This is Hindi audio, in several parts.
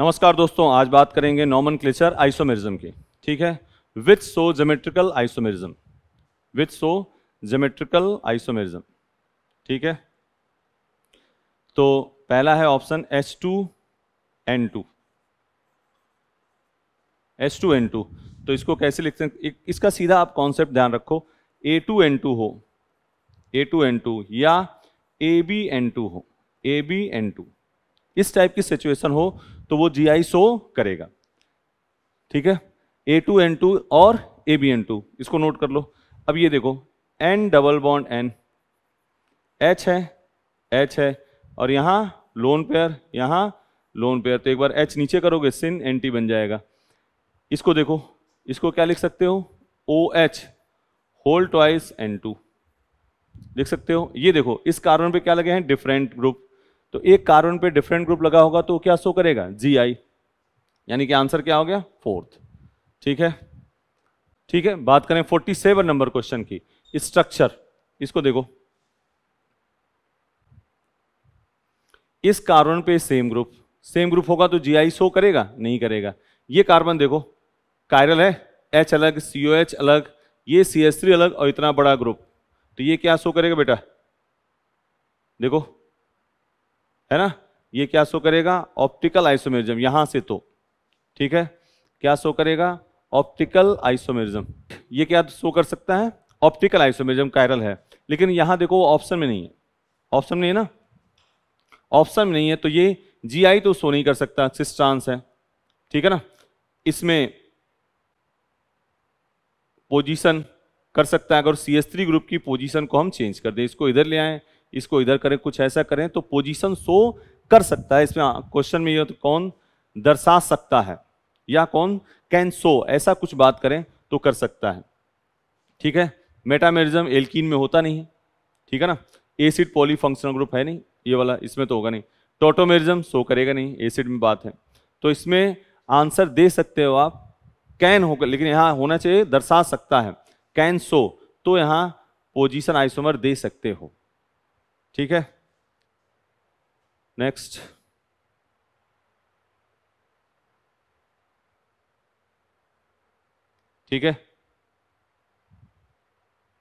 नमस्कार दोस्तों आज बात करेंगे नॉमन क्लेचर आइसोमेरिज्म की ठीक है with so geometrical isomerism with so geometrical isomerism ठीक है तो पहला है option S two N two S two N two तो इसको कैसे लिखते हैं इसका सीधा आप कॉन्सेप्ट ध्यान रखो ए टू एन टू हो ए टू एन टू या ए बी एन टू हो ए बी एन टू इस टाइप की सिचुएशन हो तो वो जी आई सो करेगा ठीक है ए टू एन टू और ए बी एन टू इसको नोट कर लो अब ये देखो N double bond N H है एच है और यहाँ लोन पेयर यहाँ लोन पेयर तो एक बार एच नीचे करोगे सिन एन टी बन जाएगा इसको देखो इसको क्या लिख सकते हो O H whole twice N two लिख सकते हो ये देखो इस कार्बन पे क्या लगे हैं डिफरेंट ग्रुप तो एक कार्बन पे डिफरेंट ग्रुप लगा होगा तो क्या शो करेगा जी आई यानी कि आंसर क्या हो गया फोर्थ ठीक है ठीक है बात करें 47 नंबर क्वेश्चन की स्ट्रक्चर इसको देखो इस कार्बन पे सेम ग्रुप सेम ग्रुप होगा तो जी शो करेगा नहीं करेगा ये कार्बन देखो कायरल है एच अलग सी एच अलग ये सी एस थ्री अलग और इतना बड़ा ग्रुप तो ये क्या शो करेगा बेटा देखो है ना ये क्या शो करेगा ऑप्टिकल आइसोमेरिज्म यहां से तो ठीक है क्या शो करेगा ऑप्टिकल आइसोमेरिज्म ये क्या शो कर सकता है ऑप्टिकल आइसोमेरिज्म कायरल है लेकिन यहां देखो ऑप्शन में नहीं है ऑप्शन नहीं है ना ऑप्शन में नहीं है तो ये जीआई तो शो नहीं कर सकता सिस्टांस है ठीक है ना इसमें पोजीशन कर सकता है अगर सी ग्रुप की पोजीशन को हम चेंज कर दें इसको इधर ले आए इसको इधर करें कुछ ऐसा करें तो पोजीशन शो कर सकता है इसमें क्वेश्चन हाँ, में ये तो कौन दर्शा सकता है या कौन कैन शो ऐसा कुछ बात करें तो कर सकता है ठीक है मेटामेरिज्म एल्किन में होता नहीं है ठीक है ना एसिड पॉलीफंक्शनल ग्रुप है नहीं ये वाला इसमें तो होगा नहीं टोटोमेरिज्म शो करेगा नहीं एसिड में बात है तो इसमें आंसर दे सकते हो आप कैन होकर लेकिन यहाँ होना चाहिए दर्शा सकता है कैन शो तो यहाँ पोजीशन आइसोमर दे सकते हो ठीक है नेक्स्ट ठीक है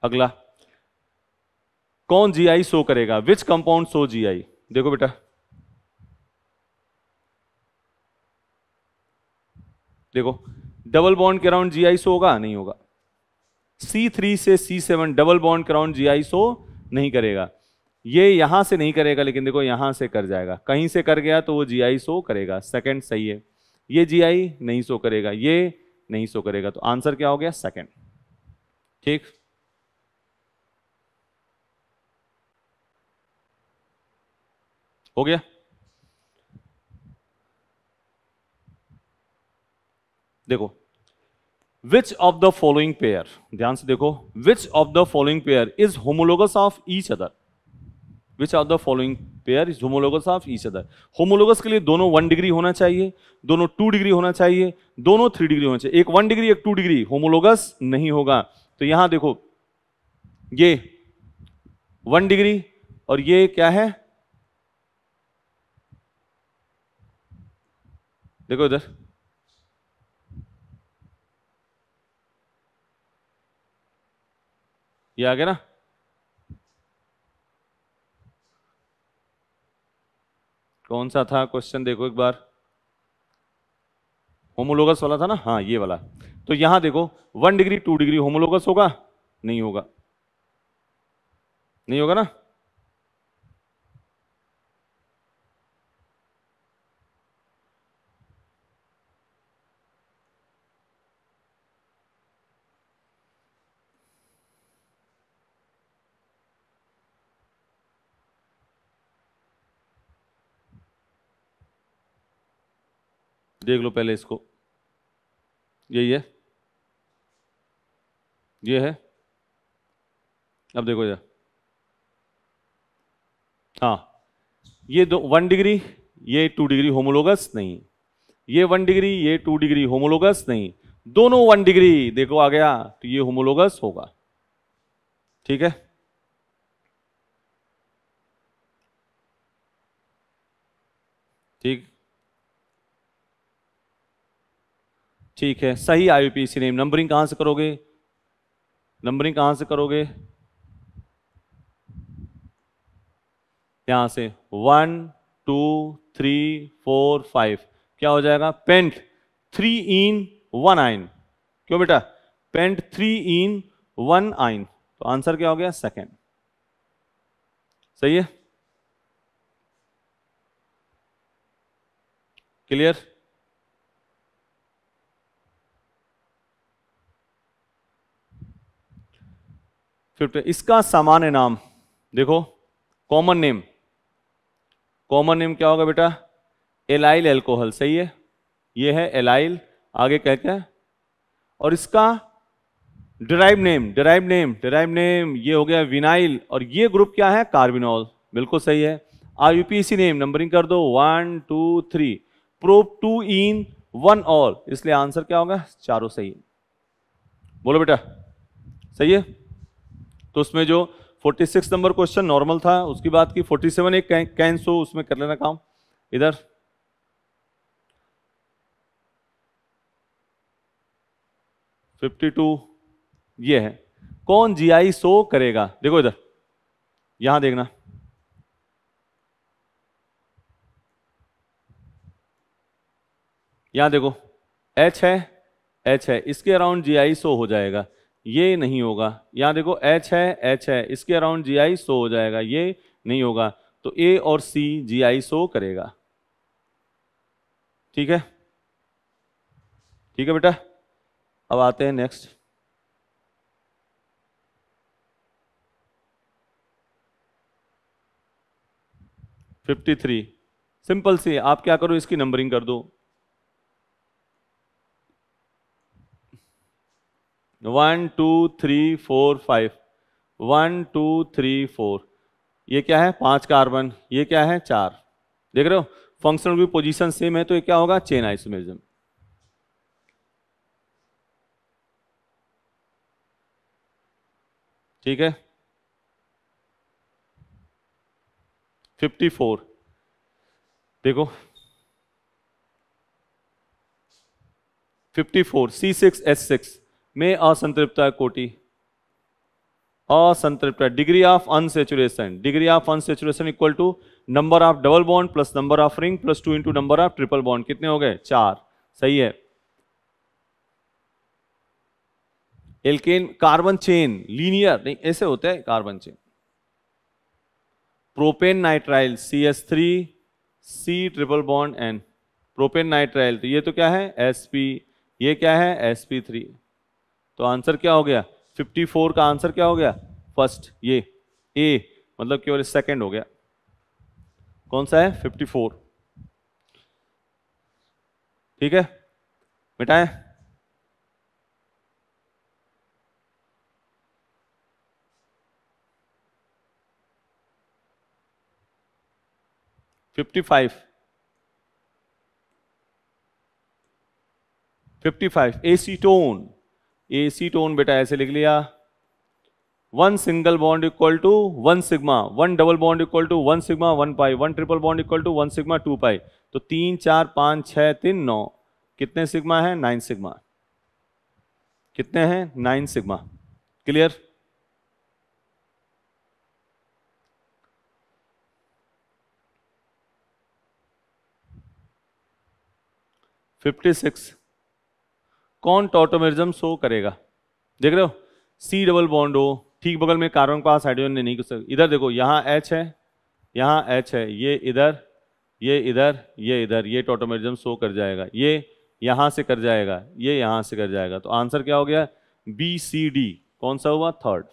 अगला कौन जीआई शो करेगा विच कंपाउंड शो जीआई देखो बेटा देखो डबल बॉन्ड के जी जीआई शो होगा नहीं होगा सी थ्री से सी सेवन डबल बॉन्ड के जी जीआई शो नहीं करेगा ये यहां से नहीं करेगा लेकिन देखो यहां से कर जाएगा कहीं से कर गया तो वो जी आई शो करेगा सेकेंड सही है ये जी आई नहीं शो करेगा ये नहीं शो करेगा तो आंसर क्या हो गया सेकेंड ठीक हो गया देखो which of the following pair ध्यान से देखो which of the following pair is homologous of each other which are the following pair is homologous of each other homologous के लिए दोनों वन डिग्री होना चाहिए दोनों टू डिग्री होना चाहिए दोनों थ्री डिग्री होना चाहिए एक वन डिग्री एक टू डिग्री होमोलोगस नहीं होगा तो यहां देखो ये वन डिग्री और ये क्या है देखो इधर ये आ गया ना कौन सा था क्वेश्चन देखो एक बार होमोलोगस वाला था ना हाँ ये वाला तो यहां देखो one degree two degree homologous होगा नहीं होगा नहीं होगा ना देख लो पहले इसको यही है ये है अब देखो जरा हाँ ये दो वन डिग्री ये टू डिग्री होमोलोगस नहीं ये वन डिग्री ये टू डिग्री होमोलोगस नहीं दोनों वन डिग्री देखो आ गया तो ये होमोलोगस होगा ठीक है ठीक ठीक है सही I P C name numbering कहाँ से करोगे नंबरिंग कहाँ से करोगे यहां से one two three four five क्या हो जाएगा paint three in one yne क्यों बेटा paint three in one yne तो आंसर क्या हो गया सेकेंड सही है क्लियर फिफ्ट इसका सामान्य नाम देखो कॉमन नेम कॉमन नेम क्या होगा बेटा एलाइल एल्कोहल सही है ये है एलाइल आगे कहते हैं और इसका derive name derive name derive name ये हो गया विनाइल और ये ग्रुप क्या है कार्बिनॉल बिल्कुल सही है आर सी नेम नंबरिंग कर दो one two three prop two in one all इसलिए आंसर क्या होगा चारों सही है बोलो बेटा सही है तो उसमें जो 46 नंबर क्वेश्चन नॉर्मल था उसकी बात की 47 एक कैन सो उसमें कर लेना काम इधर फिफ्टी टू ये है कौन जीआई सो करेगा देखो इधर यहां देखना यहां देखो एच है एच है इसके अराउंड जीआई सो हो जाएगा ये नहीं होगा यहाँ देखो एच है एच है इसके अराउंड जी आई सो हो जाएगा ये नहीं होगा तो ए और सी जी आई सो करेगा ठीक है ठीक है बेटा अब आते हैं next fifty three simple C आप क्या करो इसकी नंबरिंग कर दो one two three four five one two three four ये क्या है पांच कार्बन ये क्या है चार देख रहे हो फंक्शनल भी पोजीशन सेम है तो ये क्या होगा चेन आइसोमेरिज्म ठीक है 54 देखो 54 C6H6 में असंतृप्ता कोटि असंतृप्ता degree of unsaturation degree of unsaturation equal to number of double bond plus number of ring plus two into number of triple bond कितने हो गए चार सही है एल्केन कार्बन चेन लीनियर नहीं ऐसे होते हैं carbon chain propane nitrile C S three C triple bond N propane nitrile तो ये तो क्या है एस पी ये क्या है एस पी थ्री तो आंसर क्या हो गया 54 का आंसर क्या हो गया फर्स्ट ये ए मतलब केवल सेकंड हो गया कौन सा है 54 ठीक है मिटाएं fifty five fifty five acetone A C tone बेटा ऐसे लिख लिया one single bond equal to one sigma one double bond equal to one sigma one pi one triple bond equal to one sigma two pi तो तीन चार पाँच छः तीन नौ कितने सिग्मा है नाइन सिग्मा कितने हैं nine sigma clear fifty six कौन टोटोमेरिज्म शो करेगा देख रहे हो सी डबल बॉन्ड हो ठीक बगल में कार्बन पास हाइड्रोजन ने नहीं कुछ इधर देखो यहाँ एच है यहाँ एच है ये इधर ये इधर ये इधर ये टोटोमेरिज्म शो कर जाएगा ये यहाँ से कर जाएगा ये यहाँ से कर जाएगा तो आंसर क्या हो गया बी सी डी कौन सा हुआ थर्ड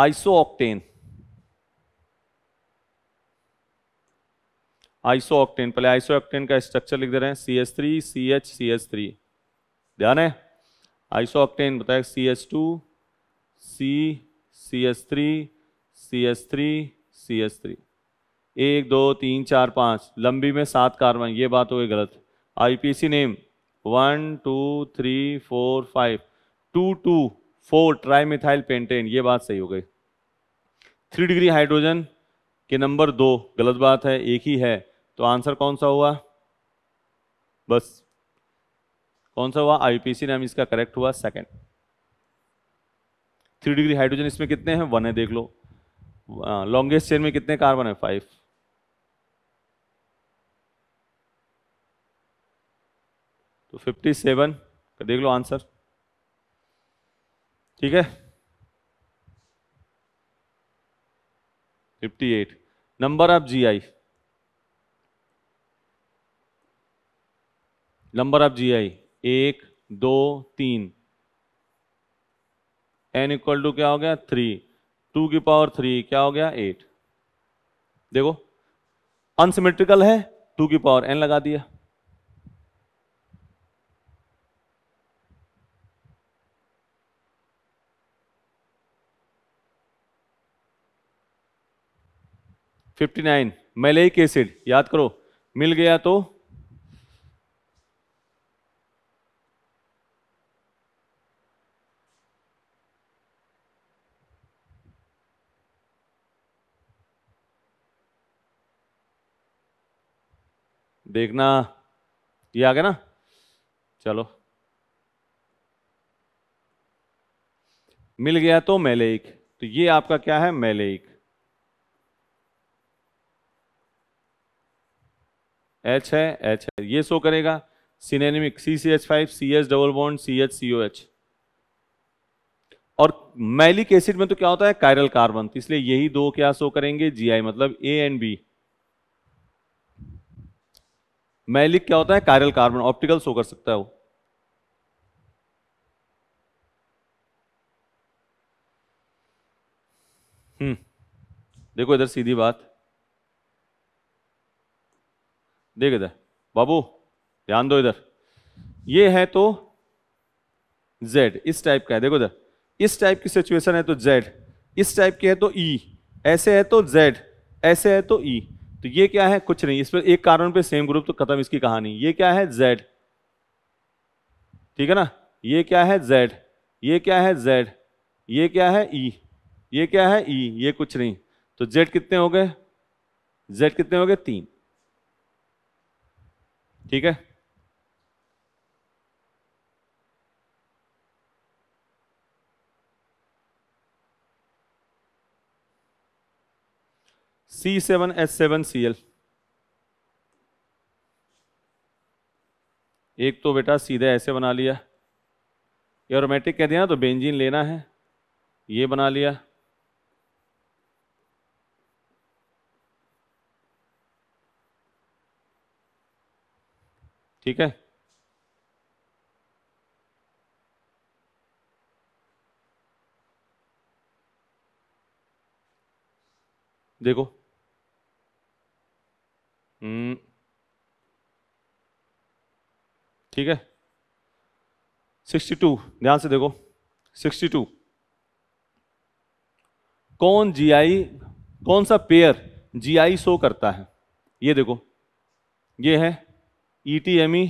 आइसोऑक्टेन आइसोऑक्टेन पहले आइसोऑक्टेन का स्ट्रक्चर लिख दे रहे हैं C S three C H C S three ध्यान है आइसोऑक्टेन बताया C S two C C S three C S three C S three एक दो तीन चार पाँच लंबी में सात कार्बन ये बात हो गई गलत IPC name one two three four five two two four trimethyl pentane ये बात सही हो गई थ्री डिग्री हाइड्रोजन के नंबर दो गलत बात है एक ही है तो आंसर कौन सा हुआ बस कौन सा हुआ आईपीसी नाम इसका करेक्ट हुआ सेकंड थ्री डिग्री हाइड्रोजन इसमें कितने हैं वन है देख लो लॉन्गेस्ट चेन में कितने कार्बन है फाइव तो फिफ्टी का देख लो आंसर ठीक है 58 number of GI number of GI एक दो तीन एन इक्वल टू क्या हो गया थ्री टू की पावर थ्री क्या हो गया एट देखो अनसिमेट्रिकल है टू की पावर एन लगा दिया 59 मेलेक एसिड याद करो मिल गया तो देखना ये आ गया ना चलो मिल गया तो मेलेक तो ये आपका क्या है मेलेक एच है एच है ये शो करेगा cinnamic C C H five C H double bond C H C O H और मैलिक एसिड में तो क्या होता है कायरल कार्बन तो इसलिए यही दो क्या शो करेंगे जीआई मतलब ए एंड बी मैलिक क्या होता है कायरल कार्बन ऑप्टिकल शो कर सकता है वो हम्म देखो इधर सीधी बात देख इधर बाबू ध्यान दो इधर ये है तो जेड इस टाइप का है देखो इधर इस टाइप की सिचुएशन है तो जेड इस टाइप की है तो ई e। ऐसे है तो जेड ऐसे है तो ई e। तो ये क्या है कुछ नहीं इस पर एक कारण पे सेम ग्रुप तो खत्म इसकी कहानी ये क्या है जेड ठीक है ना ये क्या है जेड ये क्या है जेड ये क्या है ई e। ये क्या है ई ये कुछ नहीं तो जेड कितने हो गए जेड कितने हो गए तीन ठीक है C seven S seven C L एक तो बेटा सीधे ऐसे बना लिया एरोमेटिक कह दिया ना तो बेंजीन लेना है ये बना लिया ठीक है देखो हम्म ठीक है 62 ध्यान से देखो 62 कौन जीआई कौन सा पेयर जीआई शो करता है ये देखो ये है E T M E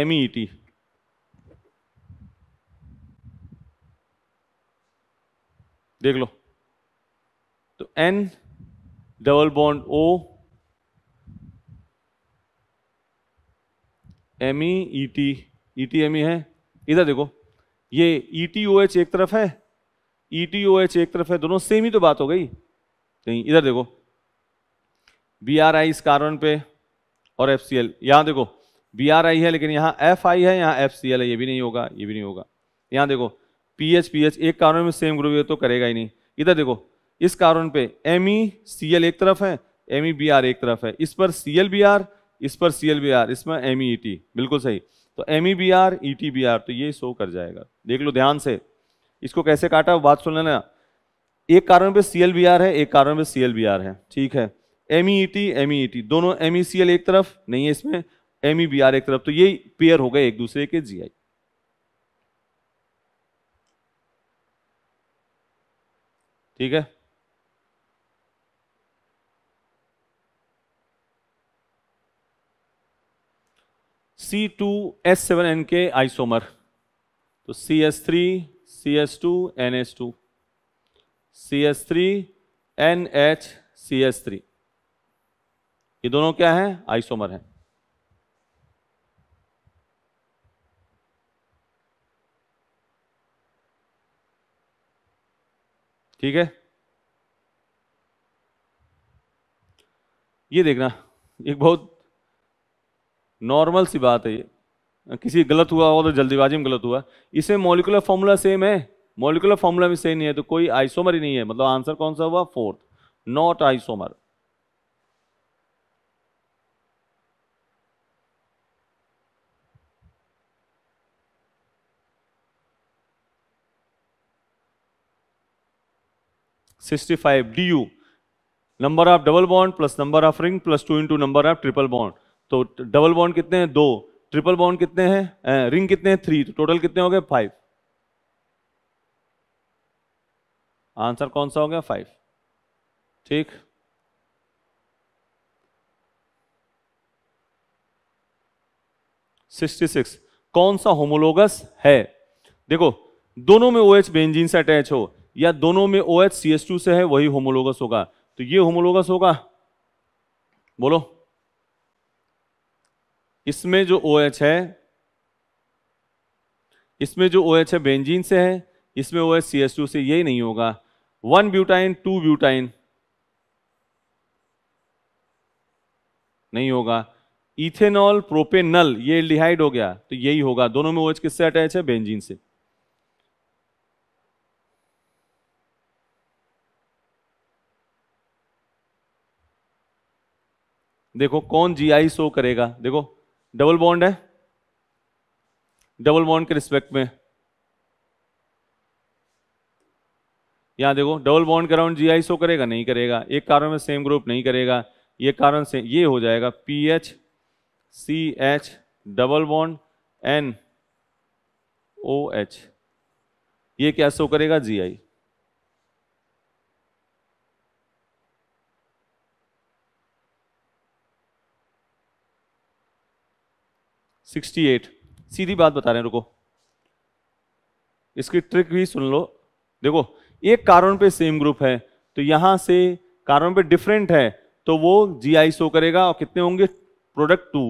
M E T देख लो तो N double bond O M E E T E T M E है इधर देखो ये ई टी ओ एच एक तरफ है ई टी ओ एच एक तरफ है दोनों सेम ही तो बात हो गई नहीं इधर देखो बी आर आई इस कारण पे और एफ सी एल यहाँ देखो बी आर आई है लेकिन यहाँ एफ आई है यहाँ एफ सी एल है ये भी नहीं होगा ये भी नहीं होगा यहाँ देखो पी एच पी एच एक कारण में सेम ग्रुप तो करेगा ही नहीं इधर देखो इस कारण पे एम ई सी एल एक तरफ है एम ई बी आर एक तरफ है इस पर सी एल बी आर इस पर सी एल बी आर इसमें एम ई टी बिल्कुल सही तो M E B R E T B R तो ये शो कर जाएगा देख लो ध्यान से इसको कैसे काटा बात सुन लेना एक कारण पे सी एल बी आर है एक कारण पे सी एल बी आर है ठीक है M E T M E T दोनों एम ई सी एल एक तरफ नहीं है इसमें एम ई बी आर एक तरफ तो ये पेयर हो गए एक दूसरे के जी आई ठीक है C two S seven N के आइसोमर तो C S three C S two N S two C S three N H C S three ये दोनों क्या हैं आइसोमर हैं ठीक है ये देखना एक बहुत नॉर्मल सी बात है ये किसी गलत हुआ हो तो जल्दीबाजी में गलत हुआ इसमें मॉलिकुलर फॉर्मूला सेम है मॉलिकुलर फॉर्मूला में सेम नहीं है तो कोई आइसोमर ही नहीं है मतलब आंसर कौन सा हुआ fourth not isomer 65 DU number of double bond plus number of ring plus two into number of triple bond तो डबल बॉन्ड कितने हैं दो ट्रिपल बॉन्ड कितने हैं रिंग कितने हैं थ्री तो टोटल कितने हो गए फाइव आंसर कौन सा हो गया फाइव ठीक सिक्सटी सिक्स कौन सा होमोलोगस है देखो दोनों में ओ एच बेंजीन से अटैच हो या दोनों में O H C S two से है वही होमोलोगस होगा तो ये होमोलोगस होगा बोलो इसमें जो ओ एच है इसमें जो ओ एच है बेंजीन से है इसमें O H C S two से यही नहीं होगा वन ब्यूटाइन टू ब्यूटाइन नहीं होगा इथेनॉल प्रोपेनल ये एल्डिहाइड हो गया तो यही होगा दोनों में ओ एच किससे अटैच है बेंजीन से देखो कौन जीआई शो करेगा देखो डबल बॉन्ड है डबल बॉन्ड के रिस्पेक्ट में यहां देखो डबल बॉन्ड के अराउंड जीआई शो करेगा नहीं करेगा एक कार्बन में सेम ग्रुप नहीं करेगा ये कारण से ये हो जाएगा P H C H double bond N O H ये क्या शो करेगा जी आई 68 सीधी बात बता रहे हैं रुको इसकी ट्रिक भी सुन लो देखो एक कार्बन पे सेम ग्रुप है तो यहां से कार्बन पे डिफरेंट है तो वो जी आई शो करेगा और कितने होंगे प्रोडक्ट टू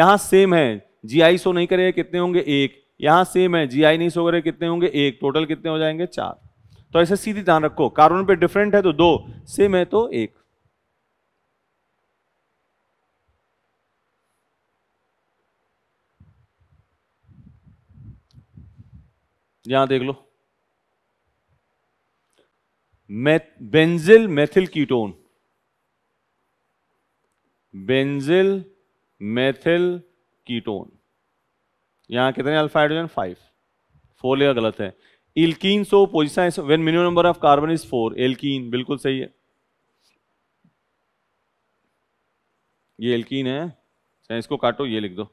यहां सेम है जी आई शो नहीं करेगा कितने होंगे एक यहां सेम है जी आई नहीं सो करेगा कितने होंगे एक टोटल कितने हो जाएंगे चार तो ऐसे सीधी ध्यान रखो कार्बन पे डिफरेंट है तो दो सेम है तो एक यहां देख लो benzyl methyl ketone benzyl methyl ketone यहां कितने अल्फा हाइड्रोजन फाइव फोर लेगा गलत है alkene so position when minimum number of carbon is four alkene बिल्कुल सही है ये एल्कीन है इसको काटो ये लिख दो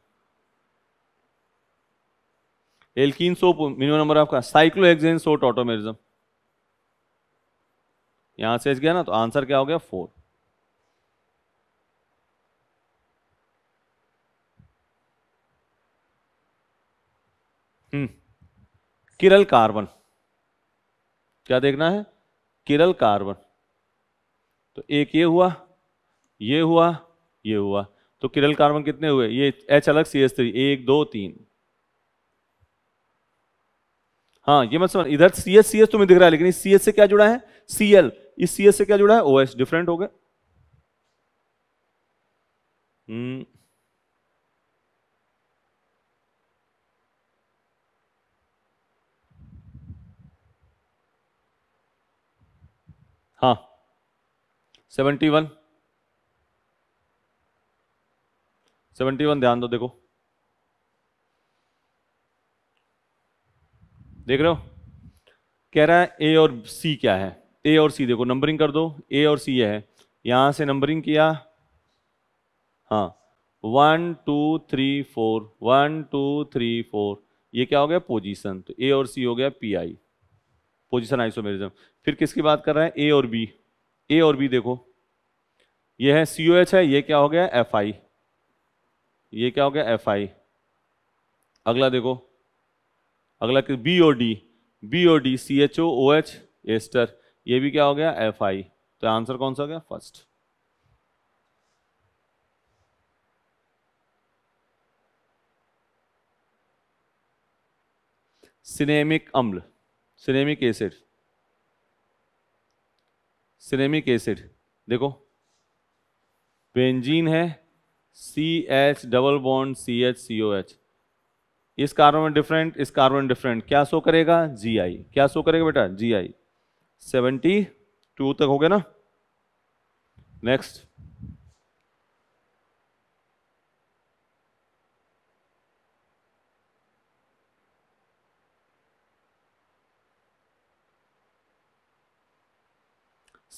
एल्कीन सोप मिनिमम नंबर आपका साइक्लोहेक्सेन सोट ऑटोमेरिज्म यहां से गया ना तो आंसर क्या हो गया फोर हम्म किरल कार्बन क्या देखना है किरल कार्बन तो एक ये हुआ ये हुआ ये हुआ तो किरल कार्बन कितने हुए ये एच अलग सी एस थ्री एक दो तीन हाँ ये मत समझ इधर सी एस सी एस तुम्हें दिख रहा है लेकिन इस सी एस से क्या जुड़ा है सी एल इस सी एस से क्या जुड़ा है ओ एस डिफरेंट हो गए हम्म। हाँ सेवेंटी वन सेवेंटी वन ध्यान दो देखो देख रहे हो कह रहा है ए और सी क्या है ए और सी देखो नंबरिंग कर दो ए और सी है यहां से नंबरिंग किया हाँ one two three four one two three four ये क्या हो गया पोजीशन तो ए और सी हो गया पी आई पोजिशन आइसोमेरिज्म फिर किसकी बात कर रहे हैं ए और बी ए और बी देखो ये है सी ओ एच है ये क्या हो गया एफ आई ये क्या हो गया एफ आई अगला देखो अगला B O D B O D C H O O H ester ये भी क्या हो गया एफ आई तो आंसर कौन सा हो गया फर्स्ट सिनेमिक अम्ल सिनेमिक एसिड सिनेमिक एसिड देखो बेंजीन है C H double bond C H C O H इस कार्बन डिफरेंट इस कार्बन डिफरेंट क्या शो करेगा जी आई क्या शो करेगा बेटा जी आई सेवेंटी टू तक हो गया ना नेक्स्ट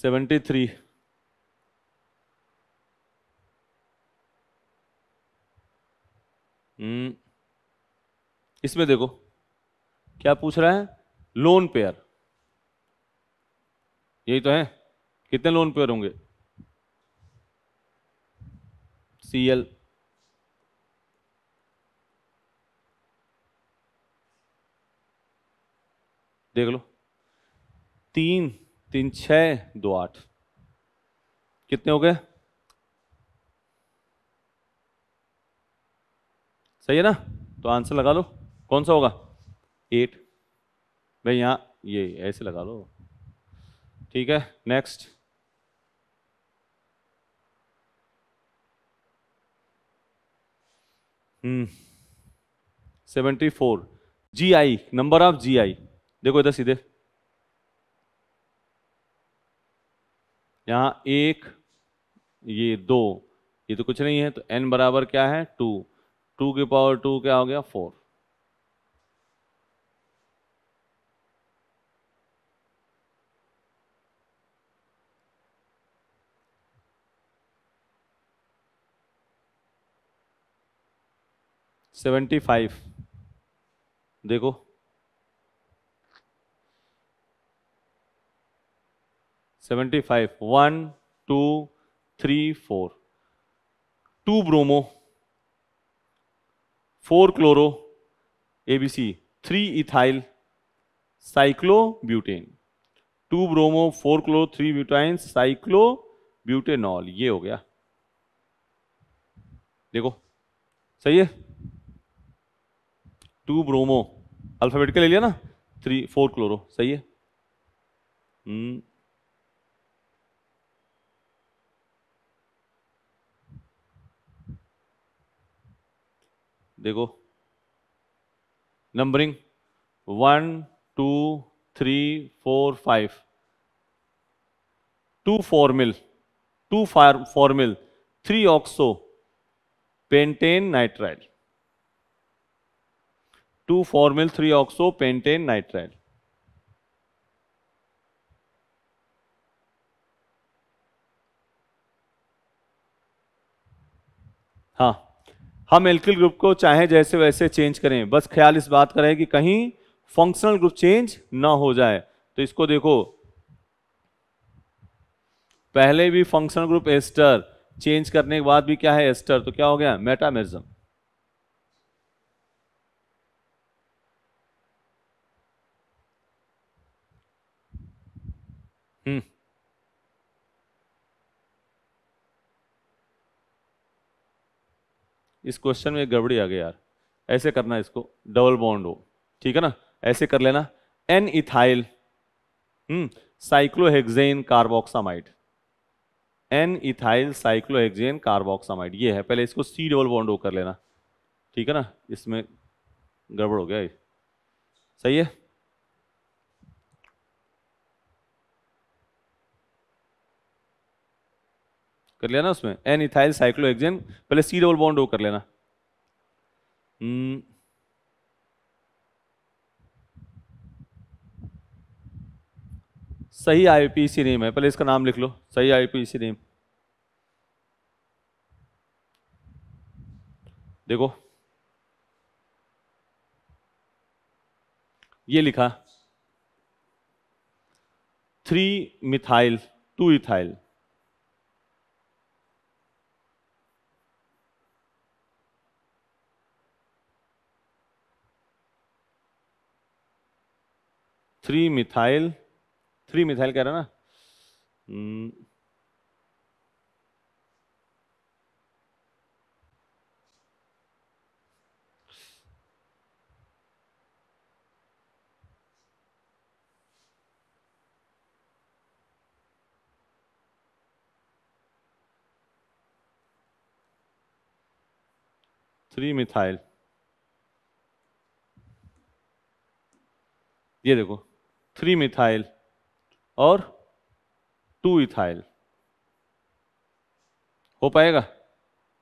सेवेंटी थ्री हम्म इसमें देखो क्या पूछ रहा है लोन पेयर यही तो है कितने लोन पेयर होंगे सी एल देख लो तीन तीन छ दो आठ कितने हो गए सही है ना तो आंसर लगा लो कौन सा होगा एट भाई यहाँ ये ऐसे लगा लो ठीक है next seventy four G I number of G I देखो इधर सीधे यहाँ एक ये दो ये तो कुछ नहीं है तो एन बराबर क्या है टू टू के पावर टू क्या हो गया फोर सेवेंटी फाइव देखो seventy five one two three four two bromo four chloro ABC three ethyl cyclobutane two bromo four chloro three butyne cyclobutanol ये हो गया देखो सही है टू ब्रोमो अल्फ़ाबेट का ले लिया ना थ्री फोर क्लोरो सही है हम्म। देखो numbering one two three four five two formyl two formyl three oxo pentane nitride two formyl three oxo pentane nitrile हाँ हम एल्किल ग्रुप को चाहे जैसे वैसे चेंज करें बस ख्याल इस बात का कि कहीं फंक्शनल ग्रुप चेंज ना हो जाए तो इसको देखो पहले भी फंक्शनल ग्रुप एस्टर चेंज करने के बाद भी क्या है एस्टर तो क्या हो गया मेटामेरिज्म Hmm. इस क्वेश्चन में गड़बड़ी आ गई यार ऐसे करना इसको डबल बॉन्ड हो ठीक है ना ऐसे कर लेना N ethyl hmm cyclohexane carboxamide N ethyl cyclohexane carboxamide ये है पहले इसको सी डबल बॉन्ड हो कर लेना ठीक है ना इसमें गड़बड़ हो गया सही है कर लिया ना उसमें एन इथाइल साइक्लोहेक्सेन पहले सी डबल बॉन्ड ओ कर लेना सही आई पी सी नेम है पहले इसका नाम लिख लो सही आई पी सी नेम देखो ये लिखा three methyl two ethyl three methyl three methyl कह रहा ना हम्म। थ्री मिथाइल ये देखो थ्री मिथाइल और टू इथाइल हो पाएगा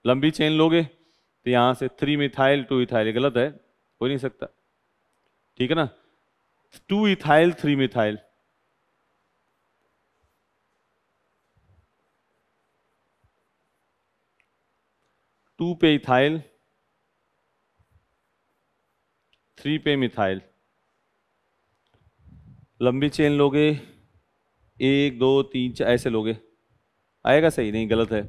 लंबी चेन लोगे तो यहाँ से थ्री मिथाइल टू इथाइल गलत है हो नहीं सकता ठीक है ना two ethyl three methyl two पे इथाइल थ्री पे मिथाइल लंबी चेन लोगे एक दो तीन चार ऐसे लोगे आएगा सही नहीं गलत है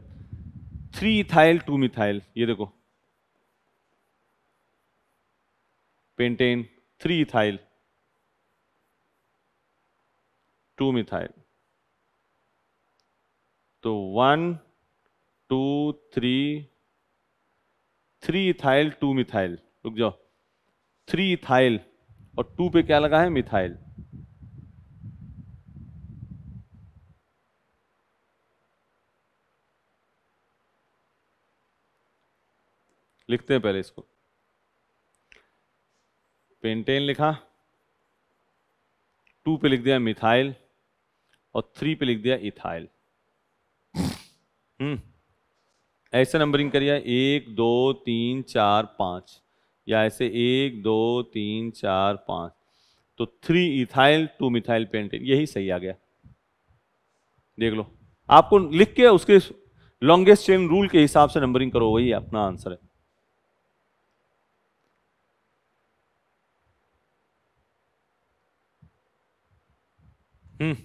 थ्री इथाइल टू मिथाइल ये देखो pentane three ethyl two methyl तो one two three three ethyl two methyl रुक जाओ थ्री इथाइल और टू पे क्या लगा है मिथाइल लिखते हैं पहले इसको पेंटेन लिखा टू पे लिख दिया मिथाइल और थ्री पे लिख दिया इथाइल हम्म ऐसे नंबरिंग करिए एक दो तीन चार पाँच या ऐसे एक दो तीन चार पाँच तो three ethyl two methyl pentane यही सही आ गया देख लो आपको लिख के उसके लॉन्गेस्ट चेन रूल के हिसाब से नंबरिंग करो वही अपना आंसर है हम्म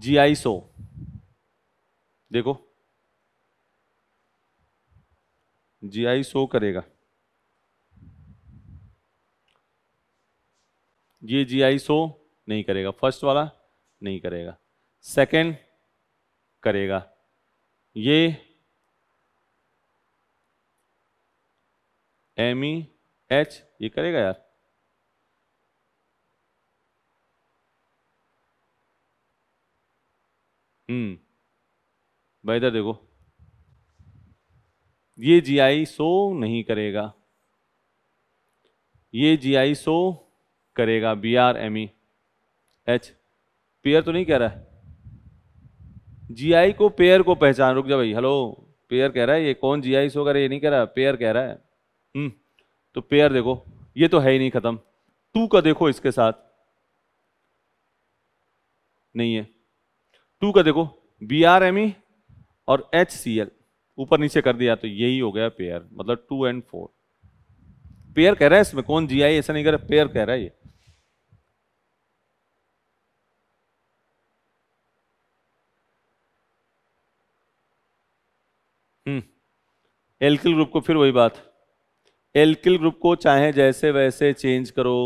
जी आई सो देखो जी आई सो करेगा ये जी आई सो नहीं करेगा फर्स्ट वाला नहीं करेगा सेकंड करेगा ये एम ई एच ये करेगा यार हम्म भाई इधर देखो ये जीआई सो नहीं करेगा ये जीआई सो करेगा B R M E H pair तो नहीं कह रहा है जीआई को पेयर को पहचान रुक जा भाई हेलो पेयर कह रहा है ये कौन जीआई सो कर ये नहीं कह रहा पेयर कह रहा है हम्म तो पेयर देखो ये तो है ही नहीं खत्म टू का देखो इसके साथ नहीं है टू का देखो बी आर एम ई और एच सी एल ऊपर नीचे कर दिया तो यही हो गया पेयर मतलब टू एंड फोर पेयर कह रहा है इसमें कौन जी आई ऐसा नहीं कह रहा पेयर कह रहा है ये हम्म एल्किल ग्रुप को फिर वही बात एल्किल ग्रुप को चाहे जैसे वैसे चेंज करो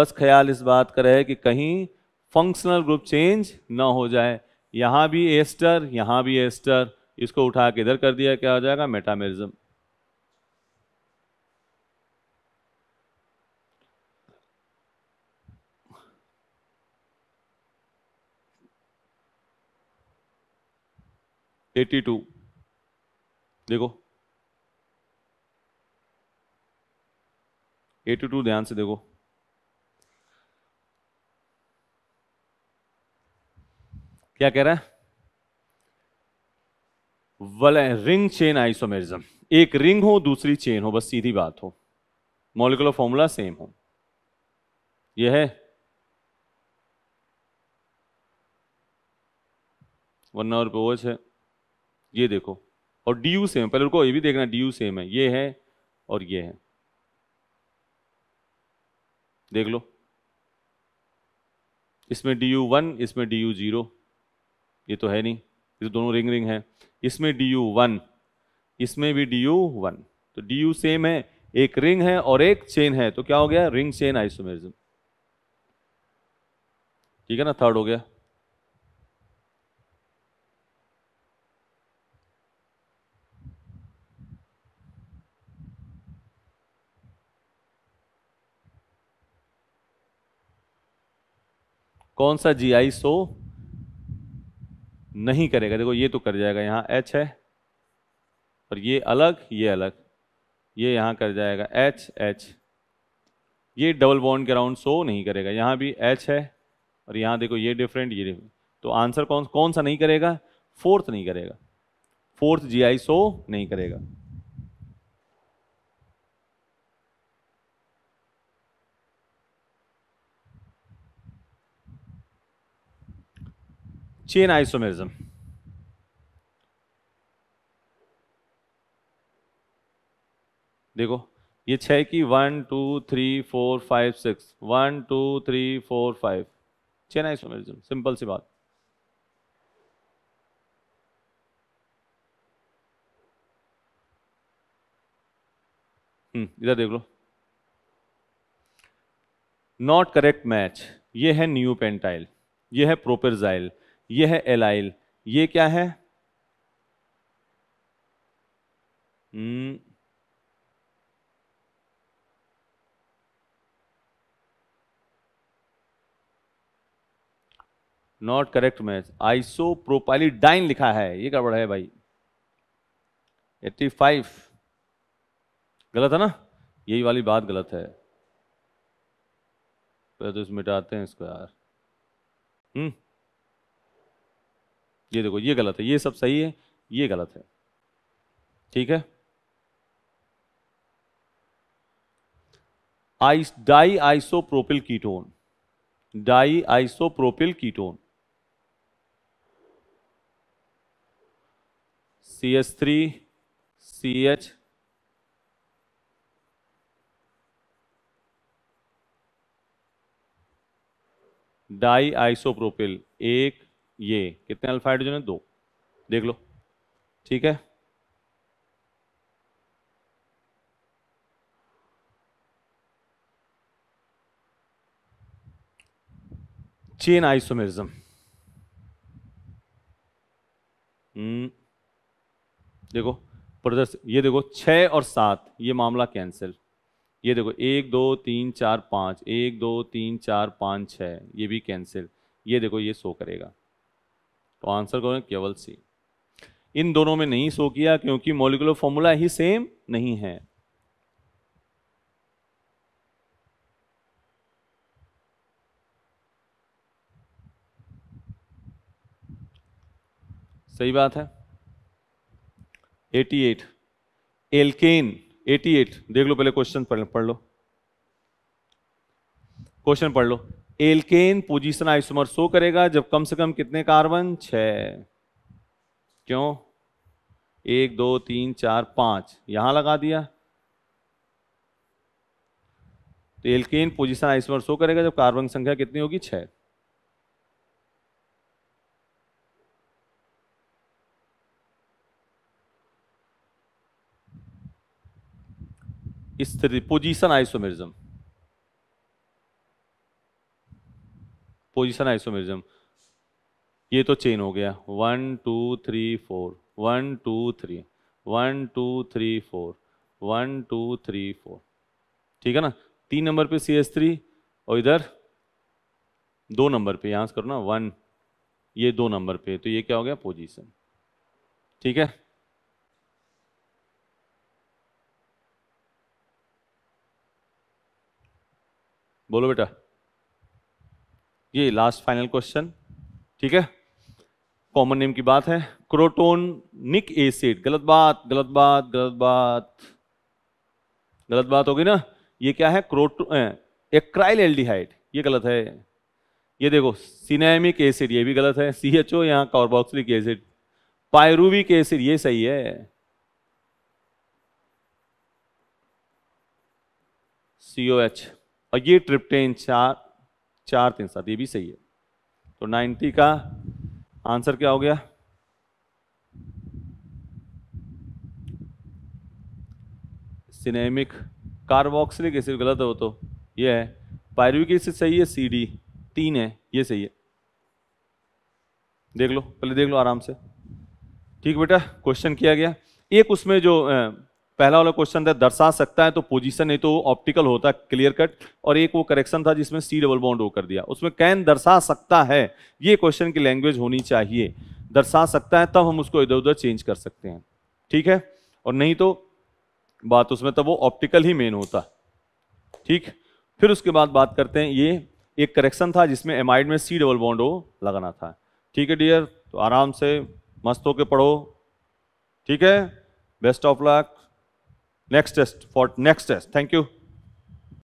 बस ख्याल इस बात का रहे कि कहीं फंक्शनल ग्रुप चेंज ना हो जाए यहाँ भी एस्टर यहाँ भी एस्टर इसको उठा के इधर कर दिया क्या हो जाएगा मेटामेरिज्म एटी टू देखो एटी टू ध्यान से देखो क्या कह रहा है वाले रिंग चेन आइसोमेरिज्म एक रिंग हो दूसरी चेन हो बस सीधी बात हो मॉलिकुलर फॉर्मूला सेम हो यह है वन आवर पोवच है ये देखो और डी यू सेम है पहले रुको ये भी देखना डी यू सेम है ये है और ये है देख लो इसमें डी यू वन इसमें डी यू जीरो ये तो है नहीं ये तो दोनों रिंग रिंग है इसमें डी यू वन इसमें भी डी यू वन तो डी यू सेम है एक रिंग है और एक चेन है तो क्या हो गया रिंग चेन आइसोमेरिज्म ठीक है ना थर्ड हो गया कौन सा जी आई सो नहीं करेगा देखो ये तो कर जाएगा यहाँ एच है और ये अलग ये अलग ये यहाँ कर जाएगा एच एच ये डबल बॉन्ड के राउंड शो नहीं करेगा यहाँ भी एच है और यहाँ देखो ये डिफरेंट ये डिफरेंट तो आंसर कौन कौन सा नहीं करेगा फोर्थ नहीं करेगा फोर्थ जी आई शो नहीं करेगा चेन आइसोमेरिज्म देखो ये छ की one two three four five six one two three four five chain isomerism simple सी बात इधर देख लो नॉट करेक्ट मैच ये है न्यू पेंटाइल ये है प्रोपेरजाइल ये है एलाइल ये क्या है नॉट करेक्ट मैच डाइन लिखा है ये गड़बड़ है भाई 85 गलत है ना यही वाली बात गलत है पहले तो इस मिटाते हैं इसको यार हम्म ये देखो ये गलत है ये सब सही है ये गलत है ठीक है आइस di isopropyl ketone di isopropyl ketone C S three C H di isopropyl एक ये कितने अल्फा हाइड्रोजन है दो देख लो ठीक है चेन आइसोमेरिज्म देखो प्रदर्श ये देखो छः और सात ये मामला कैंसिल ये देखो एक दो तीन चार पाँच एक दो तीन चार पाँच छः ये भी कैंसिल ये देखो ये सो करेगा तो आंसर करें केवल सी इन दोनों में नहीं सो किया क्योंकि मोलिकुलर फॉर्मूला ही सेम नहीं है सही बात है 88 एलकेन एटी देख लो पहले क्वेश्चन पढ़ लो क्वेश्चन पढ़ लो एल्केन पोजीशन आइसोमर शो करेगा जब कम से कम कितने कार्बन छ क्यों एक दो तीन चार पांच यहां लगा दिया तो एल्केन पोजीशन आइसोमर शो करेगा जब कार्बन संख्या कितनी होगी छ इस पोजीशन आइसोमेरिज्म पोजिशन आइसोमेरिज्म ये तो चेन हो गया one two three four one two three one two three four one two three four ठीक है ना तीन नंबर पे सी एस थ्री और इधर दो नंबर पे यहाँ से करो ना वन ये दो नंबर पे तो ये क्या हो गया पोजीशन ठीक है बोलो बेटा ये लास्ट फाइनल क्वेश्चन ठीक है कॉमन नेम की बात है क्रोटोनिक एसिड गलत बात गलत बात गलत बात गलत बात होगी ना ये क्या है क्रोटो एक्राइल एल्डिहाइड ये गलत है ये देखो सिनेमिक एसिड ये भी गलत है सी एच ओ यहाँ कार्बोक्सिलिक एसिड पायरूविक एसिड ये सही है सी ओ एच और ये ट्रिप्टेन चार चार तीन सात ये भी सही है तो 90 का आंसर क्या हो गया सिनेमिक कार्बोक्सिलिक एसिड गलत हो तो ये है पायरविक एसिड सही है सी डी तीन है ये सही है देख लो पहले देख लो आराम से ठीक बेटा क्वेश्चन किया गया एक उसमें जो पहला वाला क्वेश्चन था दर्शा सकता है तो पोजीशन नहीं तो ऑप्टिकल होता क्लियर कट और एक वो करेक्शन था जिसमें सी डबल बॉन्ड वो कर दिया उसमें कैन दर्शा सकता है ये क्वेश्चन की लैंग्वेज होनी चाहिए दर्शा सकता है तब हम उसको इधर उधर चेंज कर सकते हैं ठीक है और नहीं तो बात उसमें तब वो ऑप्टिकल ही मेन होता ठीक फिर उसके बाद बात करते हैं ये एक करेक्शन था जिसमें एमाइड में सी डबल बॉन्ड ओ लगाना था ठीक है डियर तो आराम से मस्त होके पढ़ो ठीक है best of luck Next test for next test. Thank you.